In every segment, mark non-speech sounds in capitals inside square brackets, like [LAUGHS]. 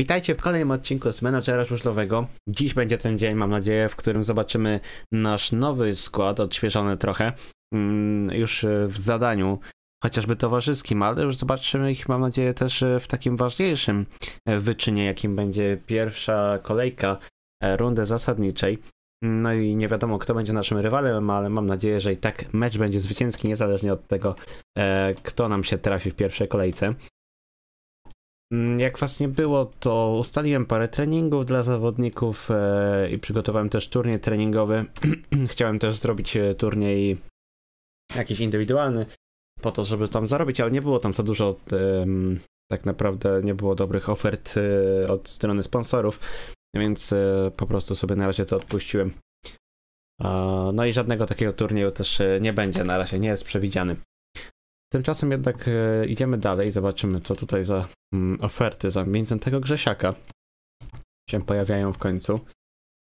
Witajcie w kolejnym odcinku z menadżera żużlowego. Dziś będzie ten dzień, mam nadzieję, w którym zobaczymy nasz nowy skład, odświeżony trochę, mm, już w zadaniu, chociażby towarzyskim, ale już zobaczymy ich, mam nadzieję, też w takim ważniejszym wyczynie, jakim będzie pierwsza kolejka e, rundy zasadniczej. No i nie wiadomo, kto będzie naszym rywalem, ale mam nadzieję, że i tak mecz będzie zwycięski, niezależnie od tego, e, kto nam się trafi w pierwszej kolejce. Mm, jak was nie było, to ustaliłem parę treningów dla zawodników e, i przygotowałem też turniej treningowy. [CLEARS THROAT] Chciałem też zrobić e, turniej jakiś indywidualny po to, żeby tam zarobić, ale nie było tam za dużo tak naprawdę nie było dobrych ofert e, od strony sponsorów, więc po prostu sobie na razie to odpuściłem. No i żadnego takiego turnieju też nie będzie na razie, nie jest przewidziany. Tymczasem jednak e, idziemy dalej, zobaczymy co tutaj za mm, oferty za Mięcentego Grzesiaka się pojawiają w końcu.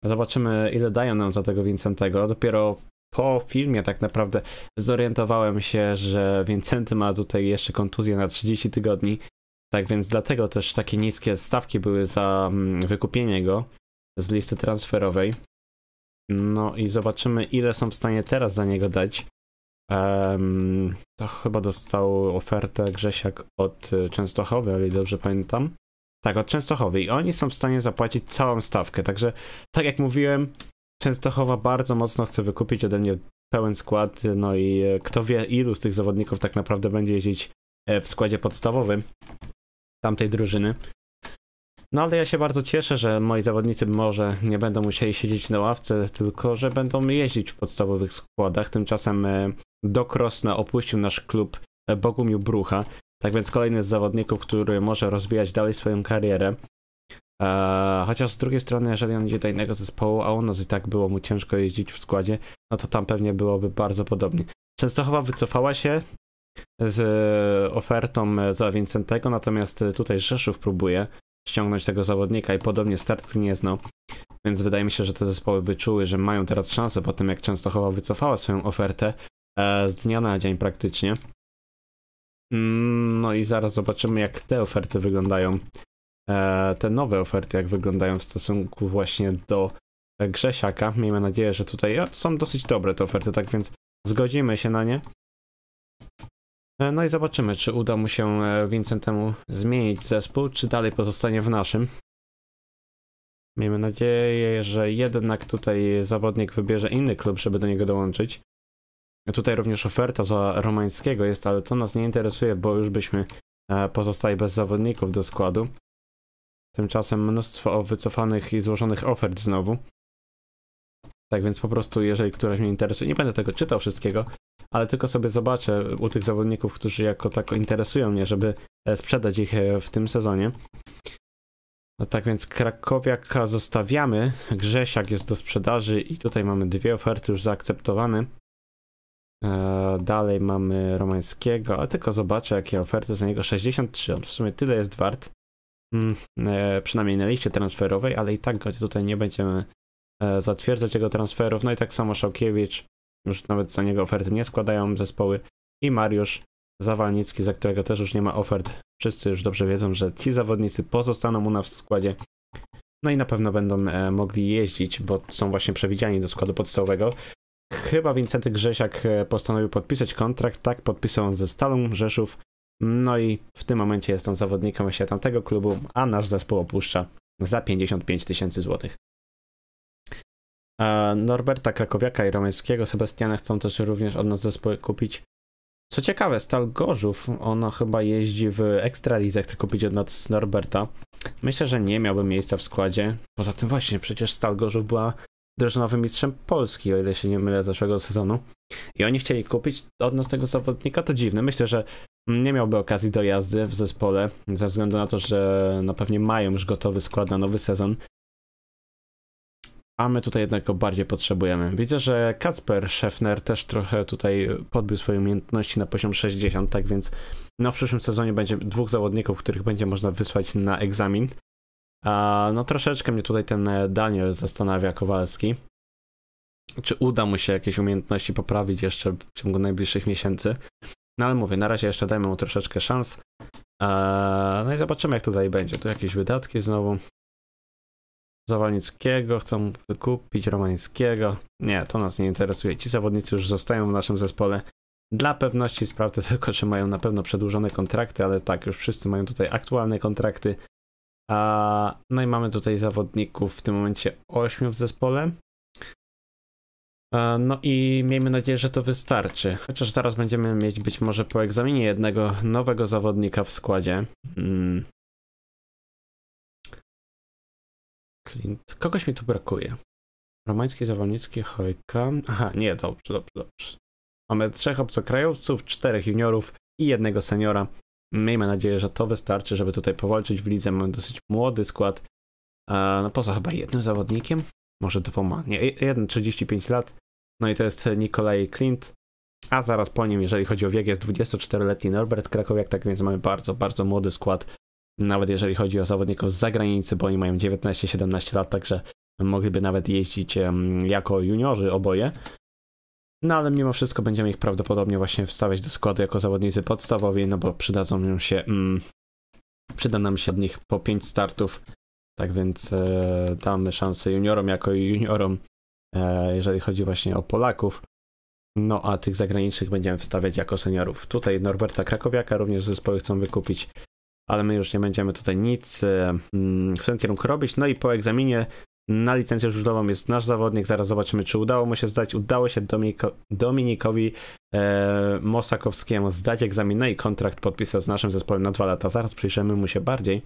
Zobaczymy ile dają nam za tego Vincentego. Dopiero po filmie tak naprawdę zorientowałem się, że Vincenty ma tutaj jeszcze kontuzję na 30 tygodni. Tak więc dlatego też takie niskie stawki były za mm, wykupienie go z listy transferowej. No i zobaczymy ile są w stanie teraz za niego dać. Um, to chyba dostał ofertę Grzesiak od y, Częstochowy, ale dobrze pamiętam. Tak, od Częstochowy i oni są w stanie zapłacić całą stawkę, także tak jak mówiłem, Częstochowa bardzo mocno chce wykupić ode mnie pełen skład, no i e, kto wie ilu z tych zawodników tak naprawdę będzie jeździć e, w składzie podstawowym tamtej drużyny. No ale ja się bardzo cieszę, że moi zawodnicy może nie będą musieli siedzieć na ławce, tylko że będą jeździć w podstawowych składach. Tymczasem e, Doc na opuścił nasz klub e, Bogumił Brucha. Tak więc kolejny z zawodników, który może rozwijać dalej swoją karierę. E, chociaż z drugiej strony, jeżeli on idzie do innego zespołu, a u nas i tak było mu ciężko jeździć w składzie, no to tam pewnie byłoby bardzo podobnie. Częstochowa wycofała się z ofertą za Wincentego, natomiast tutaj Rzeszów próbuje ściągnąć tego zawodnika i podobnie start nie znał. Więc wydaje mi się, że te zespoły wyczuły, że mają teraz szansę po tym, jak Częstochowa wycofała swoją ofertę e, z dnia na dzień praktycznie. Mm, no i zaraz zobaczymy, jak te oferty wyglądają. E, te nowe oferty, jak wyglądają w stosunku właśnie do Grzesiaka. Miejmy nadzieję, że tutaj e, są dosyć dobre te oferty, tak więc zgodzimy się na nie. E, no i zobaczymy, czy uda mu się e, Vincentemu zmienić zespół, czy dalej pozostanie w naszym. Miejmy nadzieję, że jednak tutaj zawodnik wybierze inny klub, żeby do niego dołączyć. Tutaj również oferta za Romańskiego jest, ale to nas nie interesuje, bo już byśmy e, pozostali bez zawodników do składu. Tymczasem mnóstwo wycofanych i złożonych ofert znowu. Tak więc po prostu, jeżeli któraś mnie interesuje, nie będę tego czytał wszystkiego, ale tylko sobie zobaczę u tych zawodników, którzy jako tako interesują mnie, żeby e, sprzedać ich e, w tym sezonie. No tak więc Krakowiaka zostawiamy. Grzesiak jest do sprzedaży i tutaj mamy dwie oferty już zaakceptowane. E, dalej mamy Romańskiego, a tylko zobaczę jakie oferty za niego. 63, on w sumie tyle jest wart. Mm, przynajmniej na liście transferowej, ale i tak go tutaj nie będziemy E, zatwierdzać jego transferów. No i tak samo Szałkiewicz, już nawet za niego oferty nie składają zespoły. I Mariusz Zawalnicki, za którego też już nie ma ofert. Wszyscy już dobrze wiedzą, że ci zawodnicy pozostaną u nas w składzie. No i na pewno będą e, mogli jeździć, bo są właśnie przewidziani do składu podstawowego. Chyba Wincenty Grzesiak e, postanowił podpisać kontrakt, tak podpisał ze Stalą Rzeszów. No i w tym momencie jest on zawodnikiem właśnie tamtego klubu, a nasz zespół opuszcza za 55 tysięcy złotych. Norberta Krakowiaka i Romańskiego Sebastiana chcą też również od nas zespoły kupić. Co ciekawe, Stal Gorzów, ona chyba jeździ w Ekstralizę, chce kupić od nas Norberta. Myślę, że nie miałby miejsca w składzie. Poza tym właśnie, przecież Stal Gorzów była drużynowym mistrzem Polski, o ile się nie mylę, zeszłego sezonu. I oni chcieli kupić od nas tego zawodnika, to dziwne. Myślę, że nie miałby okazji do jazdy w zespole, ze względu na to, że no pewnie mają już gotowy skład na nowy sezon. A my tutaj jednak go bardziej potrzebujemy. Widzę, że Kacper Szefner też trochę tutaj podbił swoje umiejętności na poziom 60, tak więc no w przyszłym sezonie będzie dwóch zawodników, których będzie można wysłać na egzamin. A no troszeczkę mnie tutaj ten e, Daniel zastanawia, Kowalski. Czy uda mu się jakieś umiejętności poprawić jeszcze w ciągu najbliższych miesięcy? No ale mówię, na razie jeszcze dajmy mu troszeczkę szans. No i zobaczymy, jak tutaj będzie. Tu jakieś wydatki znowu. Zawalnickiego, chcą kupić Romańskiego. Nie, to nas nie interesuje. Ci zawodnicy już zostają w naszym zespole. Dla pewności sprawdzę [LAUGHS] tylko, czy mają na pewno przedłużone kontrakty, ale tak, już wszyscy mają tutaj aktualne kontrakty. no i mamy tutaj zawodników w tym momencie 8 w zespole. No i miejmy nadzieję, że to wystarczy. Chociaż zaraz będziemy mieć być może po egzaminie jednego nowego zawodnika w składzie. Hmm. Clint. Kogoś mi tu brakuje. Romański, Zawolnicki, Hojka. Aha, nie, dobrze, dobrze, dobrze. Mamy trzech obcokrajowców, czterech juniorów i jednego seniora. Miejmy nadzieję, że to wystarczy, żeby tutaj powalczyć w lidze. Mamy dosyć młody skład. No poza chyba jednym zawodnikiem, może dwoma, nie, jeden 35 lat. No i to jest Nikolaj Clint. A zaraz po nim, jeżeli chodzi o wiek, jest 24-letni Norbert Krakowiak, tak więc mamy bardzo, bardzo młody skład nawet jeżeli chodzi o zawodników z zagranicy, bo oni mają 19-17 lat, także mogliby nawet jeździć jako juniorzy oboje. No ale mimo wszystko będziemy ich prawdopodobnie właśnie wstawiać do składu jako zawodnicy podstawowi, no bo przydadzą nam się, mm, przyda nam się od nich po 5 startów, tak więc e, damy szansę juniorom jako juniorom, e, jeżeli chodzi właśnie o Polaków. No a tych zagranicznych będziemy wstawiać jako seniorów. Tutaj Norberta Krakowiaka również zespoły chcą wykupić ale my już nie będziemy tutaj nic e, mm, w tym kierunku robić. No i po egzaminie na licencję rzutową jest nasz zawodnik. Zaraz zobaczymy, czy udało mu się zdać. Udało się Dominiko, Dominikowi e, Mosakowskiemu zdać egzamin. No i kontrakt podpisał z naszym zespołem na dwa lata. Zaraz przyjrzymy mu się bardziej.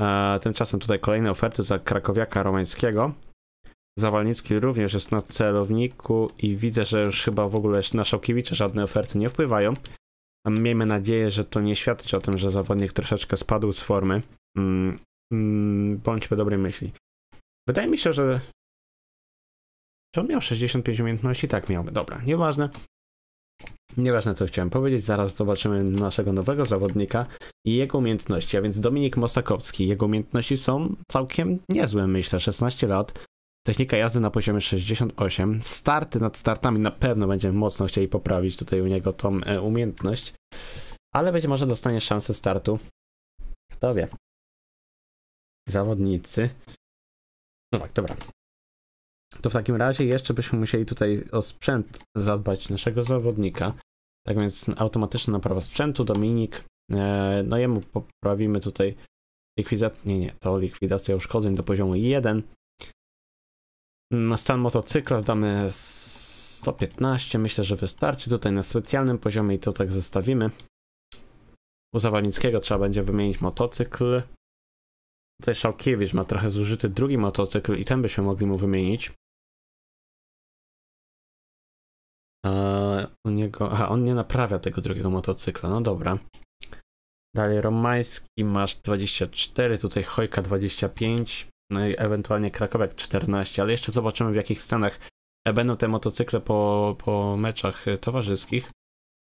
E, tymczasem tutaj kolejne oferty za Krakowiaka Romańskiego. Zawalnicki również jest na celowniku i widzę, że już chyba w ogóle na Szałkiewicza żadne oferty nie wpływają. Miejmy nadzieję, że to nie świadczy o tym, że zawodnik troszeczkę spadł z formy. Mm, mm, bądźmy dobrej myśli. Wydaje mi się, że. Czy on miał 65 umiejętności? Tak, miał. Dobra, nieważne. Nieważne co chciałem powiedzieć, zaraz zobaczymy naszego nowego zawodnika i jego umiejętności, a więc Dominik Mosakowski. Jego umiejętności są całkiem niezłe, myślę, 16 lat, Technika jazdy na poziomie 68. Starty nad startami na pewno będziemy mocno chcieli poprawić tutaj u niego tą e, umiejętność. Ale być może dostanie szansę startu. Kto wie. Zawodnicy. No tak, dobra. To w takim razie jeszcze byśmy musieli tutaj o sprzęt zadbać naszego zawodnika. Tak więc automatyczna naprawa sprzętu, Dominik. E, no jemu poprawimy tutaj likwidację, nie, nie, to likwidacja uszkodzeń do poziomu 1. Stan motocykla zdamy 115, myślę, że wystarczy tutaj na specjalnym poziomie i to tak zostawimy. U Zawalnickiego trzeba będzie wymienić motocykl. Tutaj Szałkiewicz ma trochę zużyty drugi motocykl i ten byśmy mogli mu wymienić. Eee, u niego, aha, on nie naprawia tego drugiego motocykla, no dobra. Dalej Romański masz 24, tutaj Chojka 25 no i ewentualnie Krakowiak 14, ale jeszcze zobaczymy w jakich scenach będą te motocykle po, po meczach towarzyskich.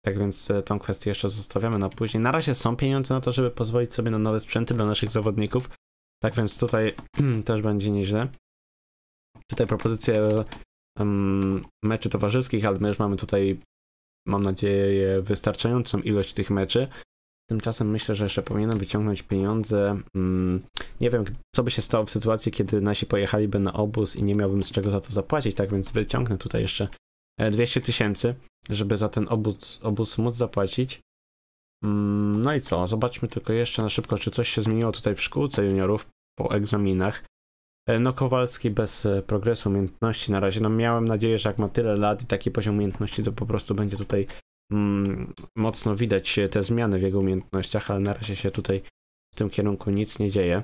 Tak więc e, tą kwestię jeszcze zostawiamy na później. Na razie są pieniądze na to, żeby pozwolić sobie na nowe sprzęty dla naszych zawodników. Tak więc tutaj [CLEARS THROAT] też będzie nieźle. Tutaj propozycje um, meczy towarzyskich, ale my już mamy tutaj, mam nadzieję, wystarczającą ilość tych meczy. Tymczasem myślę, że jeszcze powinienem wyciągnąć pieniądze. Mm, nie wiem, co by się stało w sytuacji, kiedy nasi pojechaliby na obóz i nie miałbym z czego za to zapłacić, tak więc wyciągnę tutaj jeszcze 200 e, tysięcy, żeby za ten obóz, obóz móc zapłacić. Mm, no i co? Zobaczmy tylko jeszcze na szybko, czy coś się zmieniło tutaj w szkółce juniorów po egzaminach. E, no Kowalski bez e, progresu umiejętności na razie. No miałem nadzieję, że jak ma tyle lat i taki poziom umiejętności, to po prostu będzie tutaj Mm, mocno widać te zmiany w jego umiejętnościach, ale na razie się tutaj w tym kierunku nic nie dzieje.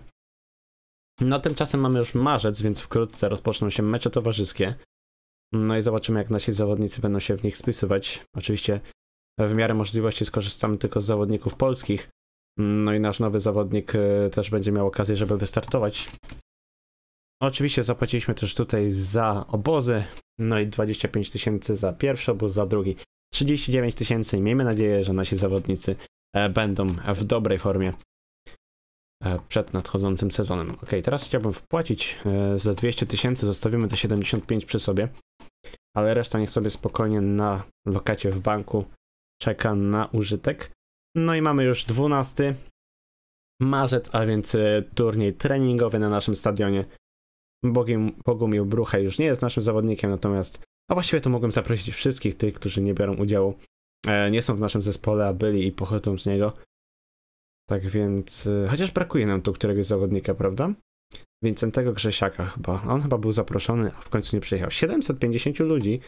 No tymczasem mamy już marzec, więc wkrótce rozpoczną się mecze towarzyskie. No i zobaczymy, jak nasi zawodnicy będą się w nich spisywać. Oczywiście w miarę możliwości skorzystamy tylko z zawodników polskich. No i nasz nowy zawodnik e, też będzie miał okazję, żeby wystartować. Oczywiście zapłaciliśmy też tutaj za obozy, no i 25 tysięcy za pierwszy obóz, za drugi. 39 tysięcy. Miejmy nadzieję, że nasi zawodnicy e, będą w dobrej formie e, przed nadchodzącym sezonem. Ok, teraz chciałbym wpłacić e, za 200 tysięcy, zostawimy te 75 przy sobie, ale reszta niech sobie spokojnie na lokacie w banku czeka na użytek. No i mamy już 12 marzec, a więc turniej treningowy na naszym stadionie. Bogiem, Bogumił Brucha już nie jest naszym zawodnikiem, natomiast a właściwie to mogłem zaprosić wszystkich tych, którzy nie biorą udziału, e, nie są w naszym zespole, a byli i pochodzą z niego. Tak więc, e, chociaż brakuje nam tu któregoś zawodnika, prawda? tego Grzesiaka chyba. On chyba był zaproszony, a w końcu nie przyjechał. 750 ludzi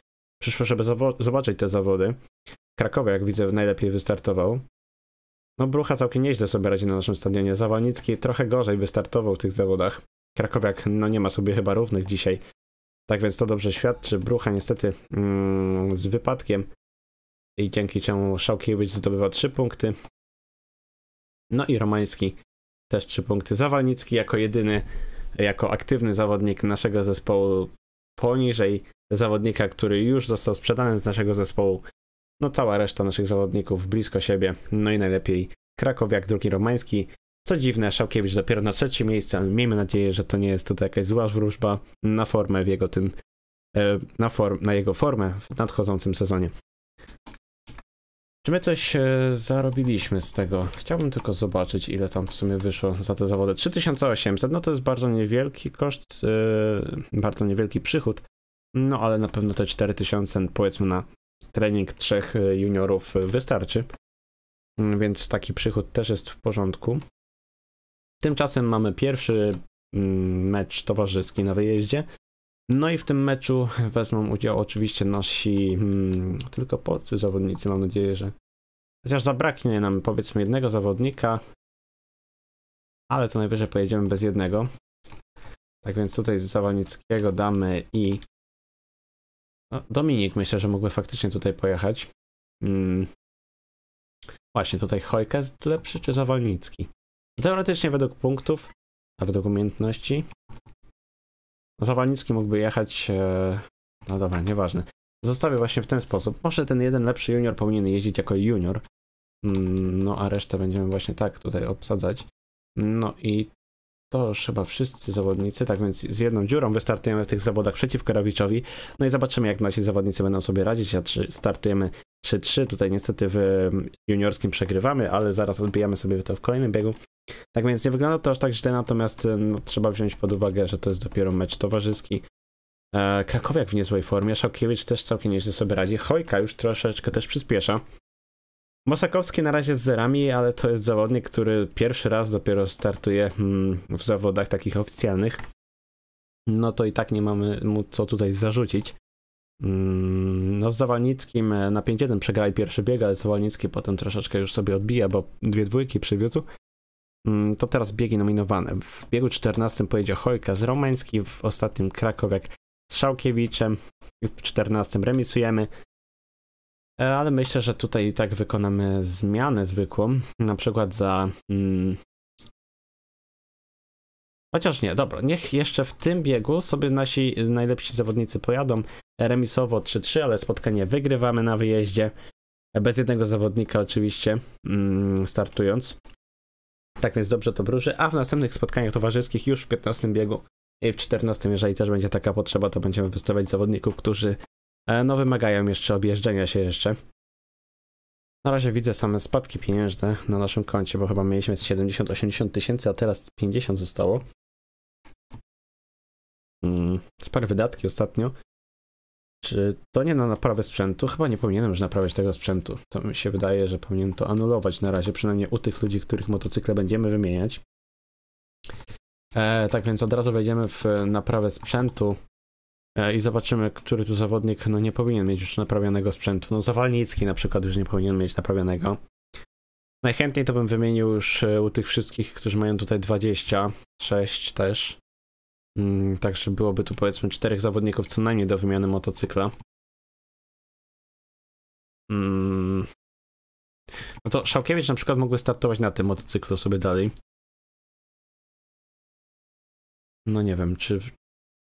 przyszło, żeby zobaczyć te zawody. Krakowie, jak widzę, najlepiej wystartował. No Brucha całkiem nieźle sobie radzi na naszym stadionie. Zawalnicki trochę gorzej wystartował w tych zawodach. Krakowiak no nie ma sobie chyba równych dzisiaj. Tak więc to dobrze świadczy. Brucha niestety mm, z wypadkiem i dzięki czemu Szałkiewicz zdobywa 3 punkty. No i Romański też 3 punkty. Zawalnicki jako jedyny, jako aktywny zawodnik naszego zespołu poniżej zawodnika, który już został sprzedany z naszego zespołu. No cała reszta naszych zawodników blisko siebie. No i najlepiej Krakowiak, drugi Romański, co dziwne, Szałkiewicz dopiero na trzecie miejsce, ale miejmy nadzieję, że to nie jest tutaj jakaś zła wróżba na formę w jego tym, e, na, form, na jego formę w nadchodzącym sezonie. Czy my coś e, zarobiliśmy z tego? Chciałbym tylko zobaczyć, ile tam w sumie wyszło za te zawody. 3800, no to jest bardzo niewielki koszt, e, bardzo niewielki przychód, no ale na pewno te 4000 powiedzmy na trening trzech juniorów wystarczy. Mm, więc taki przychód też jest w porządku. Tymczasem mamy pierwszy mm, mecz towarzyski na wyjeździe. No i w tym meczu wezmą udział oczywiście nasi hmm, tylko polscy zawodnicy. Mam nadzieję, że chociaż zabraknie nam powiedzmy jednego zawodnika, ale to najwyżej pojedziemy bez jednego. Tak więc tutaj z Zawalnickiego damy i no, Dominik myślę, że mógłby faktycznie tutaj pojechać. Hmm. Właśnie tutaj Hojka jest lepszy czy Zawalnicki? Teoretycznie według punktów, a według umiejętności. Zawalnicki mógłby jechać... E, no dobra, nieważne. Zostawię właśnie w ten sposób. Może ten jeden lepszy junior powinien jeździć jako junior. Mm, no a resztę będziemy właśnie tak tutaj obsadzać. No i to już chyba wszyscy zawodnicy, tak więc z jedną dziurą wystartujemy w tych zawodach przeciw Karawiczowi. No i zobaczymy, jak nasi zawodnicy będą sobie radzić, a czy startujemy 3-3. Tutaj niestety w juniorskim przegrywamy, ale zaraz odbijamy sobie to w kolejnym biegu. Tak więc nie wygląda to aż tak źle, natomiast e, no, trzeba wziąć pod uwagę, że to jest dopiero mecz towarzyski. E, Krakowiak w niezłej formie, Szałkiewicz też całkiem nieźle sobie radzi, Chojka już troszeczkę też przyspiesza. Mosakowski na razie z zerami, ale to jest zawodnik, który pierwszy raz dopiero startuje hmm, w zawodach takich oficjalnych. No to i tak nie mamy mu co tutaj zarzucić. Mm, no z Zawalnickim e, na 5-1 przegrali pierwszy bieg, ale Zawalnicki potem troszeczkę już sobie odbija, bo dwie dwójki przywiózł. Mm, to teraz biegi nominowane. W biegu 14 pojedzie Hojka z Romański, w ostatnim Krakowiak z Szałkiewiczem, w 14 remisujemy. E, ale myślę, że tutaj i tak wykonamy zmianę zwykłą. Na przykład za mm, Chociaż nie, dobra, niech jeszcze w tym biegu sobie nasi najlepsi zawodnicy pojadą. Remisowo 3-3, ale spotkanie wygrywamy na wyjeździe. Bez jednego zawodnika oczywiście mm, startując. Tak więc dobrze to wróży, a w następnych spotkaniach towarzyskich już w 15 biegu i w 14, jeżeli też będzie taka potrzeba, to będziemy wystawiać zawodników, którzy e, no wymagają jeszcze objeżdżenia się jeszcze. Na razie widzę same spadki pieniężne na naszym koncie, bo chyba mieliśmy 70-80 tysięcy, a teraz 50 zostało. Mm, spore wydatki ostatnio. Czy to nie na naprawę sprzętu? Chyba nie powinienem już naprawiać tego sprzętu. To mi się wydaje, że powinienem to anulować na razie, przynajmniej u tych ludzi, których motocykle będziemy wymieniać. E, tak więc od razu wejdziemy w naprawę sprzętu e, i zobaczymy, który to zawodnik no, nie powinien mieć już naprawionego sprzętu. No Zawalnicki na przykład już nie powinien mieć naprawionego. Najchętniej to bym wymienił już e, u tych wszystkich, którzy mają tutaj 26 też. Mm, także byłoby tu powiedzmy czterech zawodników co najmniej do wymiany motocykla. Mm. No to Szałkiewicz na przykład mógłby startować na tym motocyklu sobie dalej. No nie wiem, czy,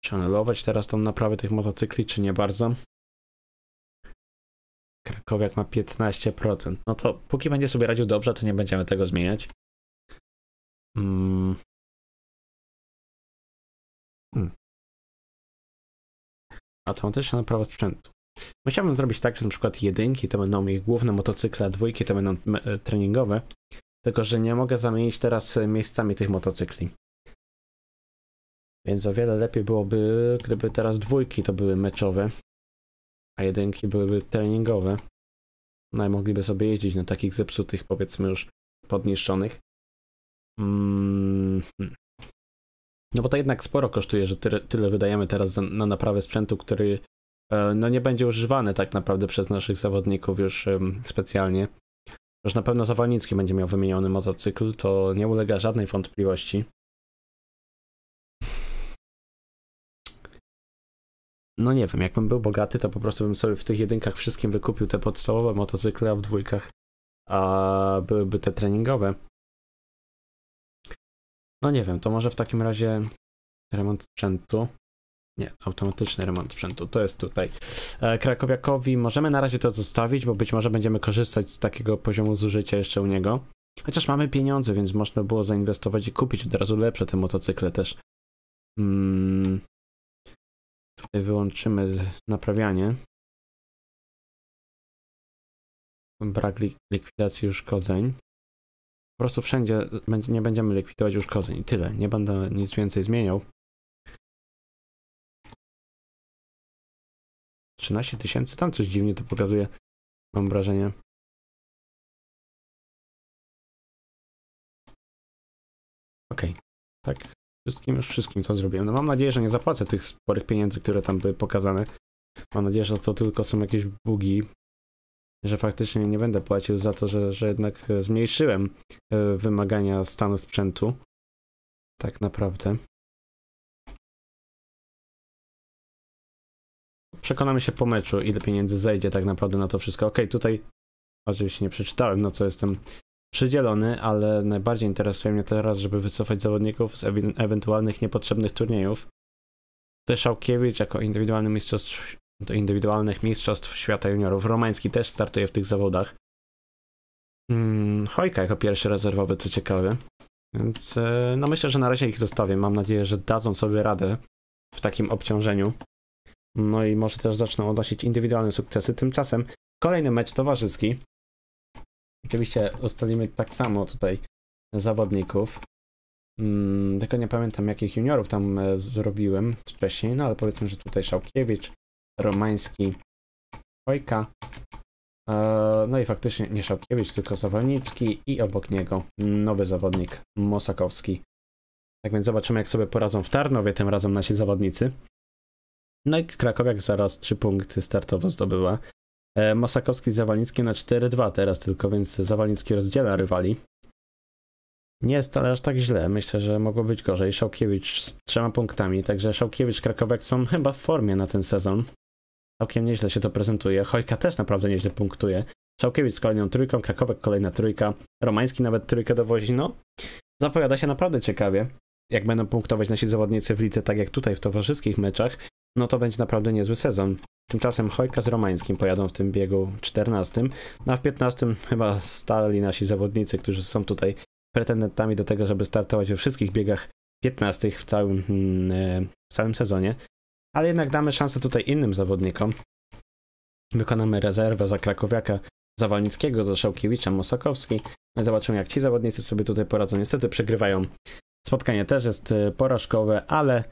czy teraz tą naprawę tych motocykli, czy nie bardzo. Krakowiak ma 15%. No to póki będzie sobie radził dobrze, to nie będziemy tego zmieniać. Mm. Hmm. Automatyczna naprawa sprzętu. Musiałbym zrobić tak, że na przykład jedynki to będą ich główne motocykle, a dwójki to będą e, treningowe. Tylko, że nie mogę zamienić teraz e, miejscami tych motocykli. Więc o wiele lepiej byłoby, gdyby teraz dwójki to były meczowe, a jedynki byłyby treningowe. No i mogliby sobie jeździć na takich zepsutych, powiedzmy już podniszczonych. Mm. Hmm. No bo to jednak sporo kosztuje, że tyle, tyle wydajemy teraz na naprawę sprzętu, który e, no nie będzie używany tak naprawdę przez naszych zawodników już specjalnie. Już na pewno Zawalnicki będzie miał wymieniony motocykl, to nie ulega żadnej wątpliwości. No nie wiem, jakbym był bogaty, to po prostu bym sobie w tych jedynkach wszystkim wykupił te podstawowe motocykle, a w dwójkach a byłyby te treningowe. No nie wiem, to może w takim razie remont sprzętu. Nie, automatyczny remont sprzętu, to jest tutaj. E, krakowiakowi możemy na razie to zostawić, bo być może będziemy korzystać z takiego poziomu zużycia jeszcze u niego. Chociaż mamy pieniądze, więc można było zainwestować i kupić od razu lepsze te motocykle też. Hmm. Tutaj wyłączymy naprawianie. Brak lik likwidacji uszkodzeń po prostu wszędzie nie będziemy likwidować już uszkodzeń. Tyle. Nie będę nic więcej zmieniał. 13 tysięcy? Tam coś dziwnie to pokazuje. Mam wrażenie. Ok, Tak. Wszystkim, już wszystkim to zrobiłem. No mam nadzieję, że nie zapłacę tych sporych pieniędzy, które tam były pokazane. Mam nadzieję, że to tylko są jakieś bugi, że faktycznie nie będę płacił za to, że, że jednak e, zmniejszyłem e, wymagania stanu sprzętu. Tak naprawdę. Przekonamy się po meczu, ile pieniędzy zejdzie tak naprawdę na to wszystko. Ok, tutaj oczywiście nie przeczytałem, no co jestem przydzielony, ale najbardziej interesuje mnie teraz, żeby wycofać zawodników z ewentualnych niepotrzebnych turniejów. Deszałkiewicz jako indywidualny mistrz do indywidualnych mistrzostw świata juniorów. Romański też startuje w tych zawodach. Hmm, Hojka jako pierwszy rezerwowy, co ciekawe. Więc e, no myślę, że na razie ich zostawię. Mam nadzieję, że dadzą sobie radę w takim obciążeniu. No i może też zaczną odnosić indywidualne sukcesy. Tymczasem kolejny mecz towarzyski. Oczywiście ustalimy tak samo tutaj zawodników. Hmm, tylko nie pamiętam jakich juniorów tam e, zrobiłem wcześniej, no ale powiedzmy, że tutaj Szałkiewicz, Romański Wojka. E, no i faktycznie nie Szałkiewicz, tylko Zawalnicki i obok niego nowy zawodnik Mosakowski. Tak więc zobaczymy, jak sobie poradzą w Tarnowie tym razem nasi zawodnicy. No i Krakowiak zaraz trzy punkty startowo zdobyła. E, Mosakowski i zawalnicki na 4-2 teraz tylko, więc Zawalnicki rozdziela rywali. Nie jest ale aż tak źle. Myślę, że mogło być gorzej. Szałkiewicz z trzema punktami, także Szałkiewicz, Krakowiak są chyba w formie na ten sezon. Całkiem nieźle się to prezentuje. Chojka też naprawdę nieźle punktuje. Czałkiewicz z kolejną trójką, Krakowek kolejna trójka, Romański nawet trójkę dowozi. No, zapowiada się naprawdę ciekawie. Jak będą punktować nasi zawodnicy w lidze, tak jak tutaj w towarzyskich meczach, no to będzie naprawdę niezły sezon. Tymczasem Chojka z Romańskim pojadą w tym biegu 14, no a w 15 chyba stali nasi zawodnicy, którzy są tutaj pretendentami do tego, żeby startować we wszystkich biegach 15 w całym, mm, e, w całym sezonie ale jednak damy szansę tutaj innym zawodnikom. Wykonamy rezerwę za Krakowiaka, za Walnickiego, za Szałkiewicza, Mosakowski. Zobaczymy jak ci zawodnicy sobie tutaj poradzą. Niestety przegrywają. Spotkanie też jest y, porażkowe, ale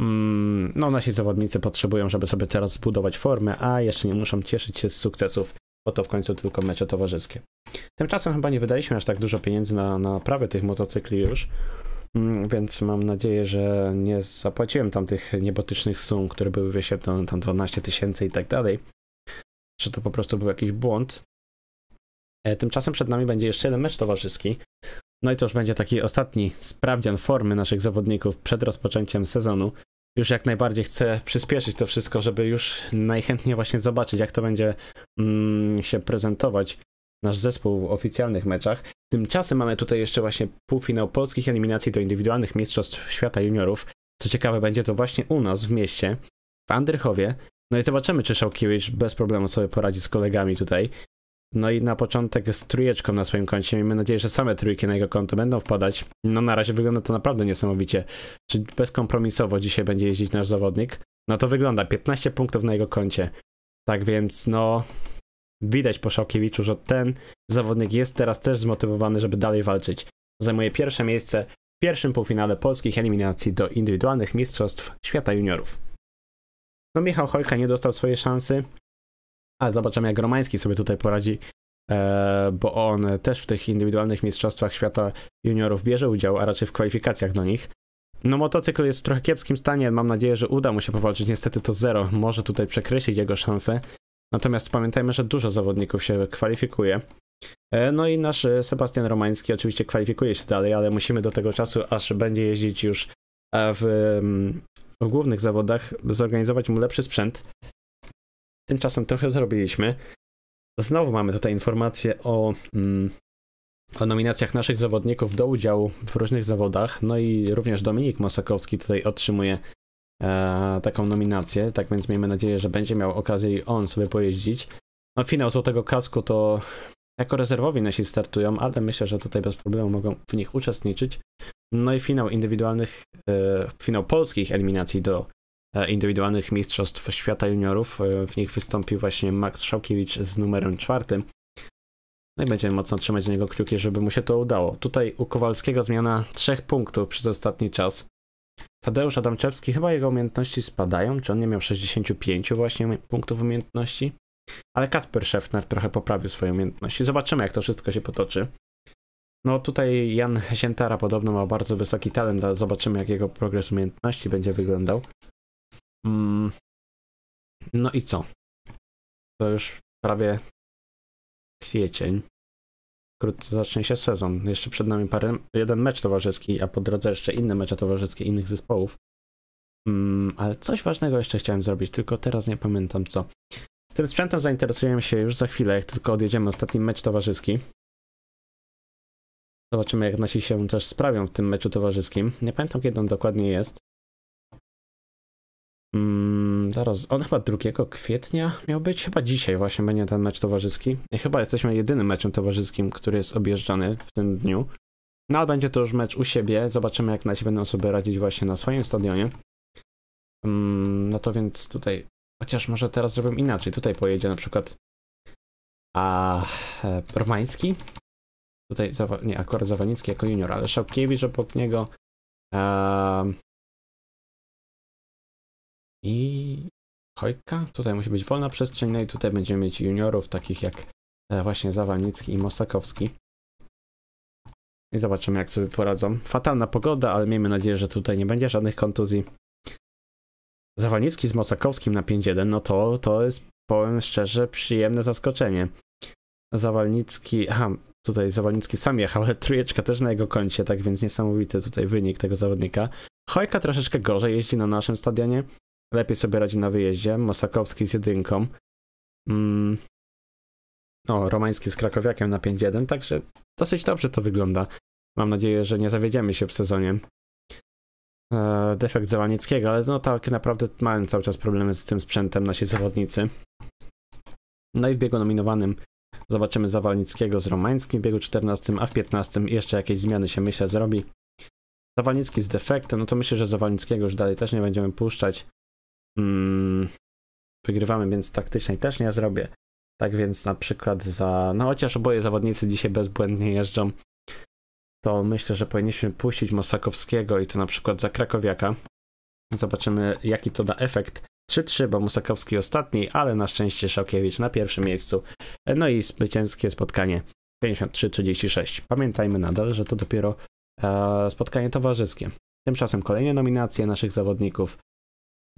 mm, no, nasi zawodnicy potrzebują, żeby sobie teraz zbudować formę, a jeszcze nie muszą cieszyć się z sukcesów, bo to w końcu tylko mecze towarzyskie. Tymczasem chyba nie wydaliśmy aż tak dużo pieniędzy na naprawę tych motocykli już. Mm, więc mam nadzieję, że nie zapłaciłem tam tych niebotycznych sum, które były wyświetlone tam 12 tysięcy i tak dalej. Że to po prostu był jakiś błąd. E, tymczasem przed nami będzie jeszcze jeden mecz towarzyski. No i to już będzie taki ostatni sprawdzian formy naszych zawodników przed rozpoczęciem sezonu. Już jak najbardziej chcę przyspieszyć to wszystko, żeby już najchętniej właśnie zobaczyć, jak to będzie mm, się prezentować nasz zespół w oficjalnych meczach. Tymczasem mamy tutaj jeszcze właśnie półfinał polskich eliminacji do indywidualnych mistrzostw świata juniorów. Co ciekawe, będzie to właśnie u nas w mieście, w Andrychowie. No i zobaczymy, czy Szałkiewicz bez problemu sobie poradzi z kolegami tutaj. No i na początek z trójeczką na swoim koncie. Miejmy nadzieję, że same trójki na jego konto będą wpadać. No na razie wygląda to naprawdę niesamowicie. Czy bezkompromisowo dzisiaj będzie jeździć nasz zawodnik? No to wygląda, 15 punktów na jego koncie. Tak więc no, Widać po Szałkiewiczu, że ten zawodnik jest teraz też zmotywowany, żeby dalej walczyć. Zajmuje pierwsze miejsce w pierwszym półfinale polskich eliminacji do indywidualnych mistrzostw świata juniorów. No Michał Hojka nie dostał swojej szansy, ale zobaczymy jak Romański sobie tutaj poradzi, e, bo on też w tych indywidualnych mistrzostwach świata juniorów bierze udział, a raczej w kwalifikacjach do nich. No motocykl jest w trochę kiepskim stanie, mam nadzieję, że uda mu się powalczyć, niestety to zero może tutaj przekreślić jego szanse, Natomiast pamiętajmy, że dużo zawodników się kwalifikuje. E, no i nasz e, Sebastian Romański oczywiście kwalifikuje się dalej, ale musimy do tego czasu, aż będzie jeździć już e, w, mm, w głównych zawodach, zorganizować mu lepszy sprzęt. Tymczasem trochę zrobiliśmy. Znowu mamy tutaj informacje o, mm, o nominacjach naszych zawodników do udziału w różnych zawodach. No i również Dominik Masakowski tutaj otrzymuje e, taką nominację, tak więc miejmy nadzieję, że będzie miał okazję i on sobie pojeździć. No finał Złotego Kasku to jako rezerwowi nasi startują, ale myślę, że tutaj bez problemu mogą w nich uczestniczyć. No i finał indywidualnych, e, finał polskich eliminacji do e, indywidualnych mistrzostw świata juniorów. E, w nich wystąpił właśnie Max Szałkiewicz z numerem czwartym. No i będziemy mocno trzymać z niego kciuki, żeby mu się to udało. Tutaj u Kowalskiego zmiana trzech punktów przez ostatni czas. Tadeusz Adamczewski, chyba jego umiejętności spadają, czy on nie miał 65 właśnie punktów umiejętności? Ale Kasper Szefner trochę poprawił swoje umiejętności. Zobaczymy, jak to wszystko się potoczy. No tutaj Jan Hesientara podobno ma bardzo wysoki talent, ale zobaczymy, jak jego progres umiejętności będzie wyglądał. Mm. No i co? To już prawie kwiecień wkrótce zacznie się sezon. Jeszcze przed nami parę, jeden mecz towarzyski, a po drodze jeszcze inne mecze towarzyskie innych zespołów. Mm, ale coś ważnego jeszcze chciałem zrobić, tylko teraz nie pamiętam co. Tym sprzętem zainteresujemy się już za chwilę, jak tylko odjedziemy ostatni mecz towarzyski. Zobaczymy, jak nasi się też sprawią w tym meczu towarzyskim. Nie pamiętam, kiedy on dokładnie jest. Mm, zaraz, on chyba 2 kwietnia miał być, chyba dzisiaj właśnie będzie ten mecz towarzyski. I chyba jesteśmy jedynym meczem towarzyskim, który jest objeżdżany w tym dniu. No ale będzie to już mecz u siebie, zobaczymy jak nasi będą sobie radzić właśnie na swoim stadionie. Mm, no to więc tutaj, chociaż może teraz zrobię inaczej, tutaj pojedzie na przykład a, e, Romański. Tutaj, nie, akurat Zawanicki jako junior, ale Szapkiewicz obok niego. E, i Chojka. Tutaj musi być wolna przestrzeń, no i tutaj będziemy mieć juniorów takich jak e, właśnie Zawalnicki i Mosakowski. I zobaczymy jak sobie poradzą. Fatalna pogoda, ale miejmy nadzieję, że tutaj nie będzie żadnych kontuzji. Zawalnicki z Mosakowskim na 5-1, no to, to jest, powiem szczerze, przyjemne zaskoczenie. Zawalnicki, aha, tutaj Zawalnicki sam jechał, ale trójeczka też na jego koncie, tak więc niesamowity tutaj wynik tego zawodnika. Chojka troszeczkę gorzej jeździ na naszym stadionie lepiej sobie radzi na wyjeździe. Mosakowski z jedynką. Mm. O, Romański z Krakowiakiem na 5-1, także dosyć dobrze to wygląda. Mam nadzieję, że nie zawiedziemy się w sezonie. E, defekt Zawalnickiego, ale no tak naprawdę mają cały czas problemy z tym sprzętem nasi zawodnicy. No i w biegu nominowanym zobaczymy Zawalnickiego z Romańskim w biegu 14, a w 15 jeszcze jakieś zmiany się myślę zrobi. Zawalnicki z defektem, no to myślę, że Zawalnickiego już dalej też nie będziemy puszczać. Mm, wygrywamy, więc taktycznej też nie zrobię. Tak więc na przykład za, no chociaż oboje zawodnicy dzisiaj bezbłędnie jeżdżą, to myślę, że powinniśmy puścić Mosakowskiego i to na przykład za Krakowiaka. Zobaczymy jaki to da efekt. 3-3, bo Musakowski ostatni, ale na szczęście Szałkiewicz na pierwszym miejscu. No i zwycięskie spotkanie 53-36. Pamiętajmy nadal, że to dopiero e, spotkanie towarzyskie. Tymczasem kolejne nominacje naszych zawodników.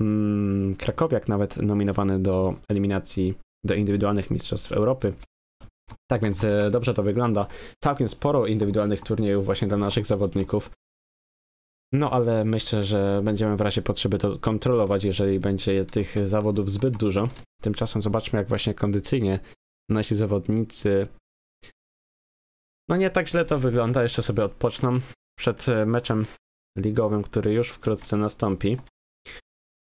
Mm, Krakowiak nawet nominowany do eliminacji do indywidualnych mistrzostw Europy. Tak więc e, dobrze to wygląda. Całkiem sporo indywidualnych turniejów właśnie dla naszych zawodników. No ale myślę, że będziemy w razie potrzeby to kontrolować, jeżeli będzie tych zawodów zbyt dużo. Tymczasem zobaczmy, jak właśnie kondycyjnie nasi zawodnicy. No nie tak źle to wygląda, jeszcze sobie odpoczną przed e, meczem ligowym, który już wkrótce nastąpi.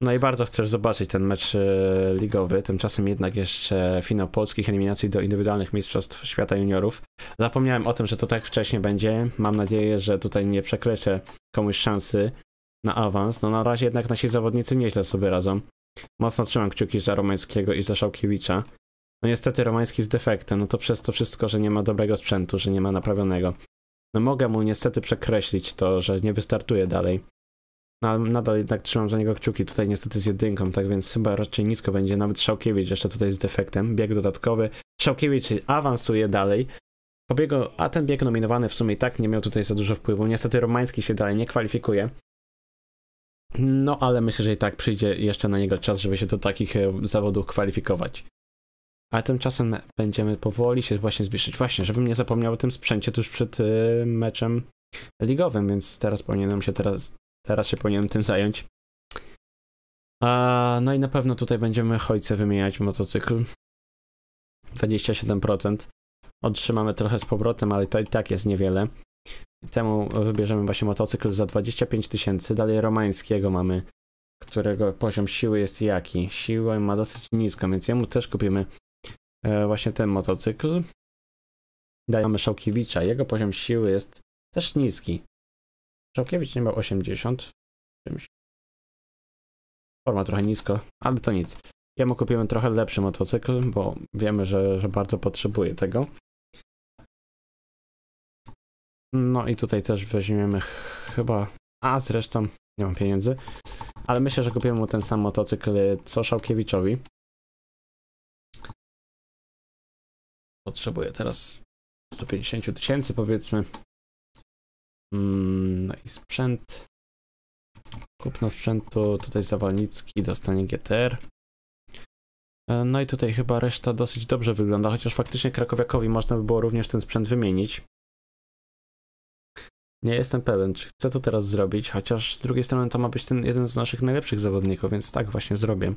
No i bardzo chcesz zobaczyć ten mecz e, ligowy, tymczasem jednak jeszcze finał polskich eliminacji do indywidualnych mistrzostw świata juniorów. Zapomniałem o tym, że to tak wcześnie będzie. Mam nadzieję, że tutaj nie przekreczę komuś szansy na awans. No na razie jednak nasi zawodnicy nieźle sobie radzą. Mocno trzymam kciuki za Romańskiego i za Szałkiewicza. No niestety Romański z defektem, no to przez to wszystko, że nie ma dobrego sprzętu, że nie ma naprawionego. No mogę mu niestety przekreślić to, że nie wystartuje dalej. No, nadal jednak trzymam za niego kciuki, tutaj niestety z jedynką, tak więc chyba raczej nisko będzie, nawet Szałkiewicz jeszcze tutaj z defektem, bieg dodatkowy. Szałkiewicz awansuje dalej, Pobiego, a ten bieg nominowany w sumie i tak nie miał tutaj za dużo wpływu. Niestety Romański się dalej nie kwalifikuje. No ale myślę, że i tak przyjdzie jeszcze na niego czas, żeby się do takich e, zawodów kwalifikować. A tymczasem będziemy powoli się właśnie zbliżyć. Właśnie, żebym nie zapomniał o tym sprzęcie tuż przed e, meczem ligowym, więc teraz powinienem się teraz Teraz się powinienem tym zająć. A, no i na pewno tutaj będziemy hojce wymieniać motocykl. 27%. Otrzymamy trochę z powrotem, ale to i tak jest niewiele. Temu wybierzemy właśnie motocykl za 25 tysięcy. Dalej romańskiego mamy, którego poziom siły jest jaki? Siła ma dosyć niską, więc jemu też kupimy e, właśnie ten motocykl. Dajemy Szałkiewicza. Jego poziom siły jest też niski. Szałkiewicz nie miał 80 czymś. Forma trochę nisko, ale to nic. Ja mu kupiłem trochę lepszy motocykl, bo wiemy, że, że bardzo potrzebuje tego. No i tutaj też weźmiemy chyba... A zresztą nie mam pieniędzy. Ale myślę, że kupiłem mu ten sam motocykl co Szałkiewiczowi. Potrzebuję teraz 150 tysięcy powiedzmy. Mm, no i sprzęt. Kupno sprzętu, tutaj Zawalnicki dostanie GTR. E, no i tutaj chyba reszta dosyć dobrze wygląda, chociaż faktycznie Krakowiakowi można by było również ten sprzęt wymienić. Nie jestem pewien, czy chcę to teraz zrobić, chociaż z drugiej strony to ma być ten jeden z naszych najlepszych zawodników, więc tak właśnie zrobię.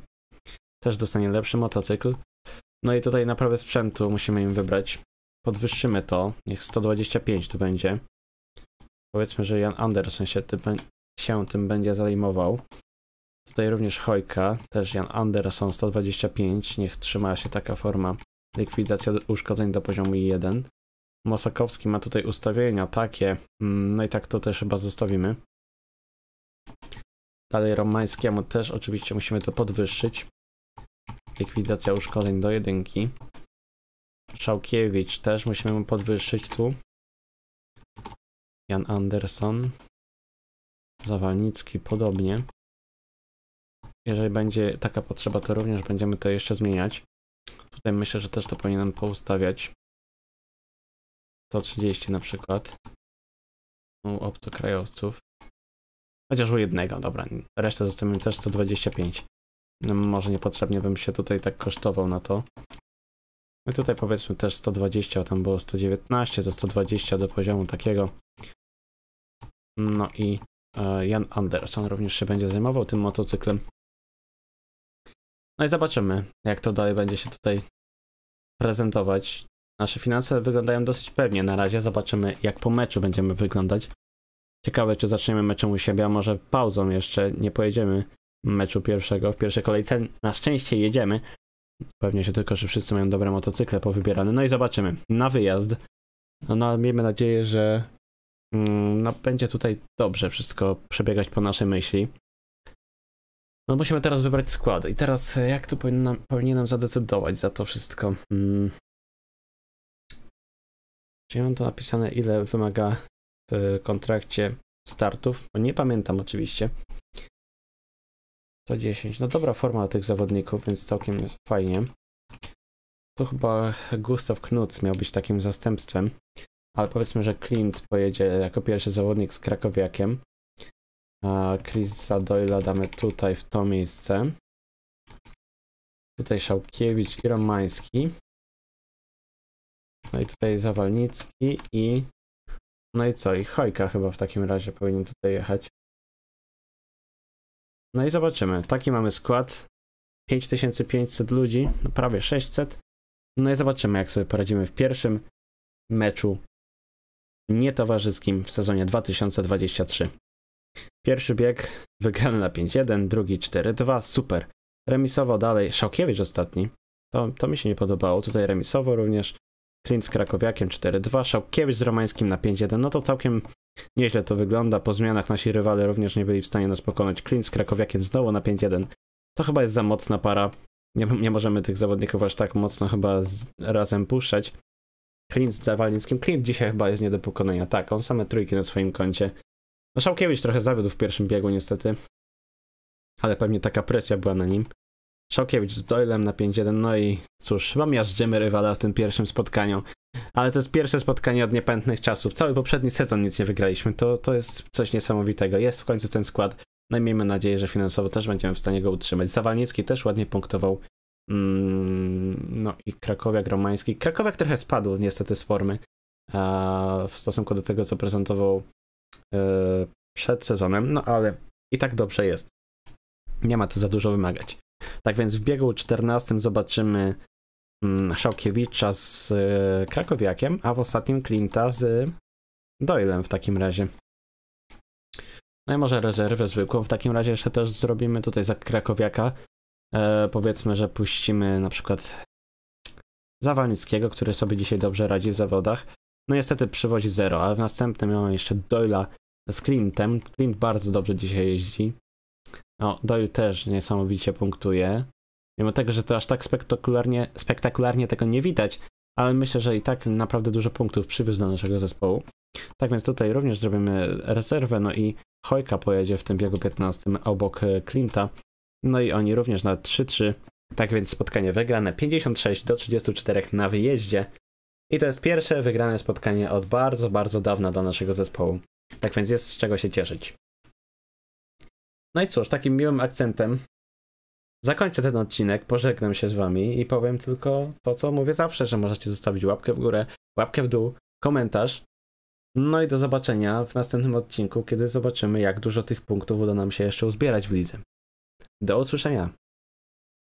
Też dostanie lepszy motocykl. No i tutaj naprawę sprzętu musimy im wybrać. Podwyższymy to, niech 125 tu będzie. Powiedzmy, że Jan Andersen się tym, się tym będzie zajmował. Tutaj również Hojka, też Jan Anderson 125, niech trzyma się taka forma. Likwidacja uszkodzeń do poziomu 1. Mosakowski ma tutaj ustawienia takie, mm, no i tak to też chyba zostawimy. Dalej Romańskiemu też oczywiście musimy to podwyższyć. Likwidacja uszkodzeń do jedynki. Szałkiewicz też musimy mu podwyższyć tu. Jan Anderson, Zawalnicki podobnie. Jeżeli będzie taka potrzeba, to również będziemy to jeszcze zmieniać. Tutaj myślę, że też to powinienem poustawiać. 130 na przykład. U obcokrajowców. Chociaż u jednego, dobra. Resztę zostawimy też 125. No, może niepotrzebnie bym się tutaj tak kosztował na to. My tutaj powiedzmy też 120, a tam było 119, to 120 do poziomu takiego. No i e, Jan Anderson również się będzie zajmował tym motocyklem. No i zobaczymy, jak to dalej będzie się tutaj prezentować. Nasze finanse wyglądają dosyć pewnie na razie. Zobaczymy, jak po meczu będziemy wyglądać. Ciekawe, czy zaczniemy meczem u siebie, a może pauzą jeszcze nie pojedziemy meczu pierwszego w pierwszej kolejce. Na szczęście jedziemy, Pewnie się tylko, że wszyscy mają dobre motocykle powybierane. No i zobaczymy. Na wyjazd. No, no miejmy nadzieję, że mm, no, będzie tutaj dobrze wszystko przebiegać po naszej myśli. No musimy teraz wybrać skład. I teraz e, jak tu powinnam, powinienem zadecydować za to wszystko? Mm. Czy ja mam to napisane, ile wymaga w kontrakcie startów? Bo no, nie pamiętam oczywiście. 110. No dobra forma tych zawodników, więc całkiem fajnie. To chyba Gustav Knuc miał być takim zastępstwem. Ale powiedzmy, że Clint pojedzie jako pierwszy zawodnik z Krakowiakiem. A Chrisa Doyla damy tutaj w to miejsce. Tutaj Szałkiewicz i Romański. No i tutaj Zawalnicki i... No i co? I Hojka chyba w takim razie powinien tutaj jechać. No i zobaczymy. Taki mamy skład. 5500 ludzi, no prawie 600. No i zobaczymy, jak sobie poradzimy w pierwszym meczu nietowarzyskim w sezonie 2023. Pierwszy bieg wygrany na 5-1, drugi 4-2, super. Remisowo dalej, Szałkiewicz ostatni, to, to mi się nie podobało, tutaj remisowo również. Klint z Krakowiakiem 4-2, Szałkiewicz z Romańskim na 5-1, no to całkiem Nieźle to wygląda. Po zmianach nasi rywale również nie byli w stanie nas pokonać. Klin z Krakowiakiem znowu na 5-1. To chyba jest za mocna para. Nie, nie możemy tych zawodników aż tak mocno chyba z, razem puszczać. Klint z Zawalnickim. Klint dzisiaj chyba jest nie do pokonania. Tak, on same trójki na swoim koncie. No Szałkiewicz trochę zawiódł w pierwszym biegu niestety. Ale pewnie taka presja była na nim. Szokiewicz z Doylem na 5-1. No i cóż, wam jazdziemy rywala w tym pierwszym spotkaniu. Ale to jest pierwsze spotkanie od niepętnych czasów. Cały poprzedni sezon nic nie wygraliśmy. To, to jest coś niesamowitego. Jest w końcu ten skład. No i miejmy nadzieję, że finansowo też będziemy w stanie go utrzymać. Zawalnicki też ładnie punktował. Mm, no i Krakowiak Romański. Krakowiak trochę spadł niestety z formy w stosunku do tego, co prezentował e, przed sezonem. No ale i tak dobrze jest. Nie ma co za dużo wymagać. Tak więc w biegu 14 zobaczymy mm, Szałkiewicza z e, Krakowiakiem, a w ostatnim Klinta z Doylem w takim razie. No i może rezerwę zwykłą w takim razie jeszcze też zrobimy tutaj za Krakowiaka. E, powiedzmy, że puścimy na przykład Zawalnickiego, który sobie dzisiaj dobrze radzi w zawodach. No niestety przywozi zero, ale w następnym mamy jeszcze Doyla z Clintem. Clint bardzo dobrze dzisiaj jeździ. O, no, Doyle też niesamowicie punktuje. Mimo tego, że to aż tak spektakularnie, spektakularnie tego nie widać, ale myślę, że i tak naprawdę dużo punktów przywiózł do naszego zespołu. Tak więc tutaj również zrobimy rezerwę, no i Hojka pojedzie w tym biegu 15 obok e, Klimta. No i oni również na 3-3. Tak więc spotkanie wygrane 56 do 34 na wyjeździe. I to jest pierwsze wygrane spotkanie od bardzo, bardzo dawna dla naszego zespołu. Tak więc jest z czego się cieszyć. No i cóż, takim miłym akcentem zakończę ten odcinek, pożegnam się z wami i powiem tylko to, co mówię zawsze, że możecie zostawić łapkę w górę, łapkę w dół, komentarz. No i do zobaczenia w następnym odcinku, kiedy zobaczymy, jak dużo tych punktów uda nam się jeszcze uzbierać w lidze. Do usłyszenia!